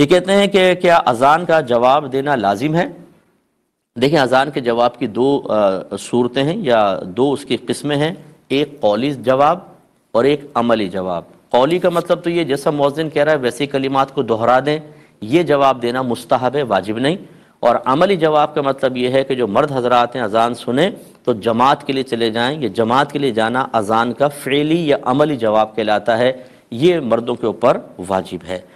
ये कहते हैं कि क्या अजान का जवाब देना लाजिम है देखिए अजान के जवाब की दो सूरतें हैं या दो उसकी किस्में हैं एक कौली जवाब और एक अमली जवाब कौली का मतलब तो ये जैसा मौजिन कह रहा है वैसे कलिमात को दोहरा दें ये जवाब देना मुस्तहब है वाजिब नहीं और अमली जवाब का मतलब ये है कि जो मर्द हजरात हैं अजान सुने तो जमात के लिए चले जाएं ये जमात के लिए जाना अजान का फ़ेली या अमली जवाब कहलाता है ये मर्दों के ऊपर वाजिब है